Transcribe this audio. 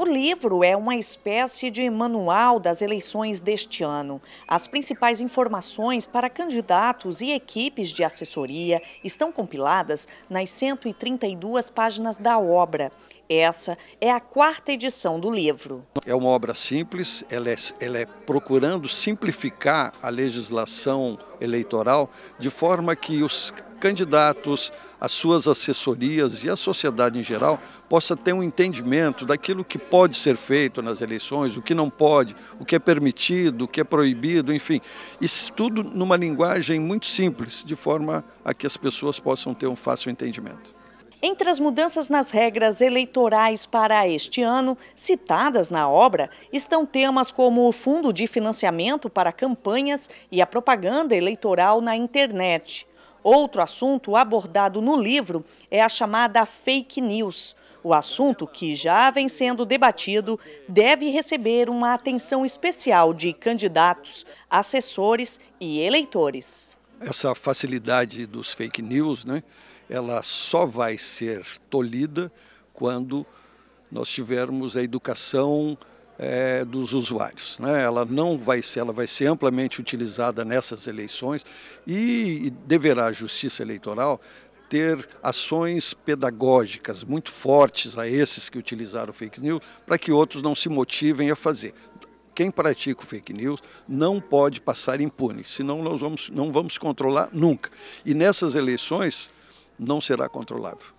O livro é uma espécie de manual das eleições deste ano. As principais informações para candidatos e equipes de assessoria estão compiladas nas 132 páginas da obra. Essa é a quarta edição do livro. É uma obra simples, ela é, ela é procurando simplificar a legislação eleitoral de forma que os candidatos, as suas assessorias e a sociedade em geral possa ter um entendimento daquilo que pode ser feito nas eleições, o que não pode, o que é permitido, o que é proibido, enfim. Isso tudo numa linguagem muito simples, de forma a que as pessoas possam ter um fácil entendimento. Entre as mudanças nas regras eleitorais para este ano, citadas na obra, estão temas como o fundo de financiamento para campanhas e a propaganda eleitoral na internet. Outro assunto abordado no livro é a chamada fake news. O assunto, que já vem sendo debatido, deve receber uma atenção especial de candidatos, assessores e eleitores. Essa facilidade dos fake news, né? ela só vai ser tolhida quando nós tivermos a educação é, dos usuários. Né? Ela não vai ser, ela vai ser amplamente utilizada nessas eleições e deverá a Justiça Eleitoral ter ações pedagógicas muito fortes a esses que utilizaram fake news para que outros não se motivem a fazer. Quem pratica o fake news não pode passar impune, senão nós vamos, não vamos controlar nunca. E nessas eleições, não será controlável.